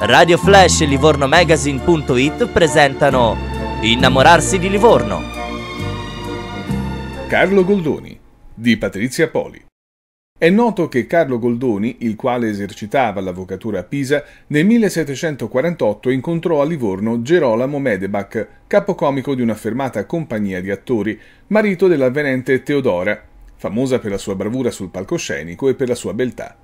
Radio Flash e Livorno Magazine.it presentano Innamorarsi di Livorno. Carlo Goldoni di Patrizia Poli. È noto che Carlo Goldoni, il quale esercitava l'avvocatura a Pisa, nel 1748 incontrò a Livorno Gerolamo Medebach, capocomico di un'affermata compagnia di attori, marito dell'avvenente Teodora, famosa per la sua bravura sul palcoscenico e per la sua beltà.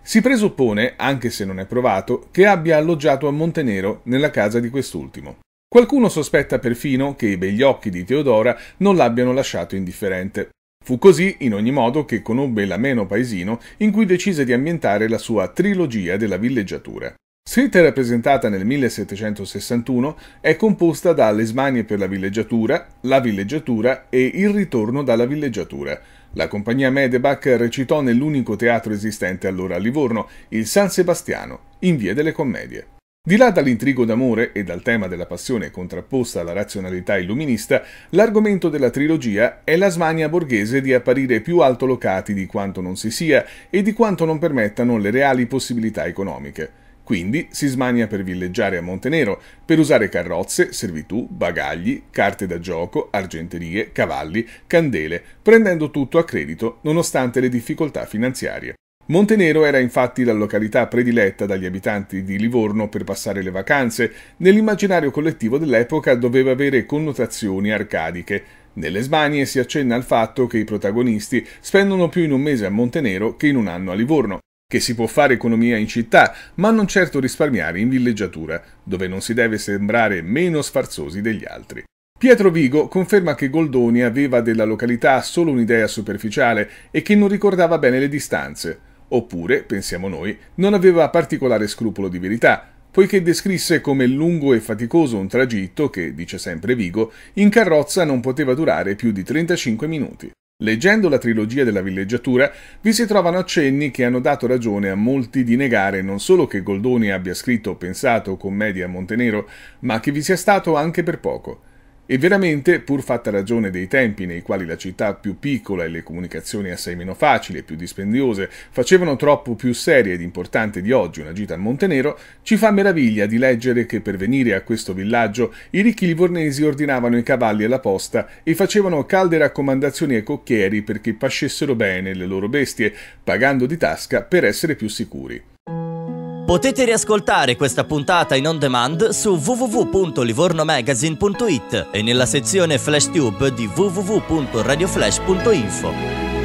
Si presuppone, anche se non è provato, che abbia alloggiato a Montenero nella casa di quest'ultimo. Qualcuno sospetta perfino che i begli occhi di Teodora non l'abbiano lasciato indifferente. Fu così, in ogni modo, che conobbe l'ameno paesino in cui decise di ambientare la sua trilogia della villeggiatura. Scritta e rappresentata nel 1761, è composta da Le smanie per la villeggiatura, La villeggiatura e Il ritorno dalla villeggiatura, la compagnia Medebach recitò nell'unico teatro esistente allora a Livorno, il San Sebastiano, in via delle Commedie. Di là dall'intrigo d'amore e dal tema della passione contrapposta alla razionalità illuminista, l'argomento della trilogia è la smania borghese di apparire più altolocati di quanto non si sia e di quanto non permettano le reali possibilità economiche. Quindi si smania per villeggiare a Montenero per usare carrozze, servitù, bagagli, carte da gioco, argenterie, cavalli, candele, prendendo tutto a credito nonostante le difficoltà finanziarie. Montenero era infatti la località prediletta dagli abitanti di Livorno per passare le vacanze, nell'immaginario collettivo dell'epoca doveva avere connotazioni arcadiche. Nelle smanie si accenna al fatto che i protagonisti spendono più in un mese a Montenero che in un anno a Livorno, che si può fare economia in città, ma non certo risparmiare in villeggiatura, dove non si deve sembrare meno sfarzosi degli altri. Pietro Vigo conferma che Goldoni aveva della località solo un'idea superficiale e che non ricordava bene le distanze, oppure, pensiamo noi, non aveva particolare scrupolo di verità, poiché descrisse come lungo e faticoso un tragitto che, dice sempre Vigo, in carrozza non poteva durare più di 35 minuti. Leggendo la trilogia della villeggiatura, vi si trovano accenni che hanno dato ragione a molti di negare non solo che Goldoni abbia scritto o pensato commedia a Montenero, ma che vi sia stato anche per poco. E veramente, pur fatta ragione dei tempi nei quali la città più piccola e le comunicazioni assai meno facili e più dispendiose facevano troppo più seria ed importante di oggi una gita al Montenero, ci fa meraviglia di leggere che per venire a questo villaggio i ricchi livornesi ordinavano i cavalli alla posta e facevano calde raccomandazioni ai cocchieri perché pascessero bene le loro bestie, pagando di tasca per essere più sicuri. Potete riascoltare questa puntata in on demand su www.livornomagazine.it e nella sezione FlashTube di www.radioflash.info.